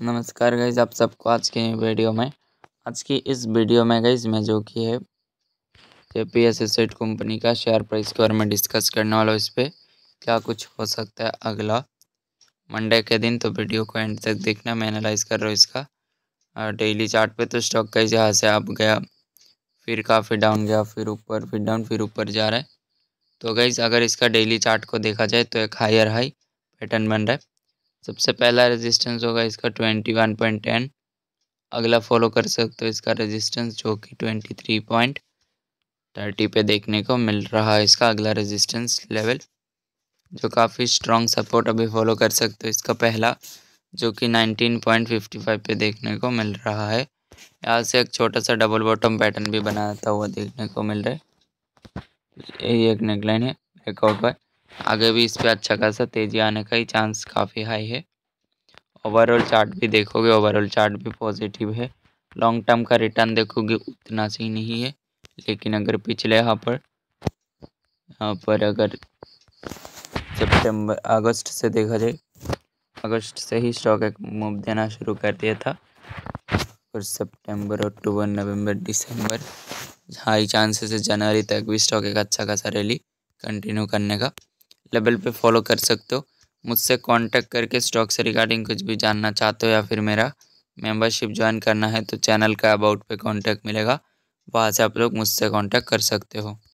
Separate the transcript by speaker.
Speaker 1: नमस्कार गाइज आप सबको आज के वीडियो में आज की इस वीडियो में गाइज मैं जो कि है J P S asset company का शेयर प्राइस के बारे में डिस्कस करने वाला हूँ इस पर क्या कुछ हो सकता है अगला मंडे के दिन तो वीडियो को एंड तक देखना मैं एनालाइज कर रहा हूँ इसका और डेली चार्ट पे तो स्टॉक का जहाँ से आप गया फिर काफ़ी डाउन गया फिर ऊपर फिर डाउन फिर ऊपर जा रहा है तो गाइज अगर इसका डेली चार्ट को देखा जाए तो एक हायर हाई पैटर्न बन रहा है सबसे पहला रेजिस्टेंस होगा इसका ट्वेंटी वन पॉइंट टेन अगला फॉलो कर सकते हो इसका रेजिस्टेंस जो कि ट्वेंटी थ्री पॉइंट थर्टी पे देखने को मिल रहा है इसका अगला रेजिस्टेंस लेवल जो काफ़ी स्ट्रॉन्ग सपोर्ट अभी फॉलो कर सकते हो इसका पहला जो कि नाइनटीन पॉइंट फिफ्टी फाइव पे देखने को मिल रहा है यहाँ से एक छोटा सा डबल बॉटम पैटर्न भी बनाता हुआ देखने को मिल रहा है यही एक नेकलाइन है ब्रेकआउट बाय आगे भी इस पर अच्छा खासा तेज़ी आने का ही चांस काफ़ी हाई है ओवरऑल चार्ट भी देखोगे ओवरऑल चार्ट भी पॉजिटिव है लॉन्ग टर्म का रिटर्न देखोगे उतना सही नहीं है लेकिन अगर पिछले यहाँ पर यहाँ पर अगर सितंबर अगस्त से देखा जाए अगस्त से ही स्टॉक एक मूव देना शुरू कर दिया था और सितंबर अक्टूबर नवंबर दिसंबर हाई चांसेस है जनवरी तक भी स्टॉक एक अच्छा खासा रैली कंटिन्यू करने का लेवल पे फॉलो कर सकते हो मुझसे कांटेक्ट करके स्टॉक से रिगार्डिंग कुछ भी जानना चाहते हो या फिर मेरा मेंबरशिप ज्वाइन करना है तो चैनल का अबाउट पे कांटेक्ट मिलेगा वहाँ से आप लोग मुझसे कांटेक्ट कर सकते हो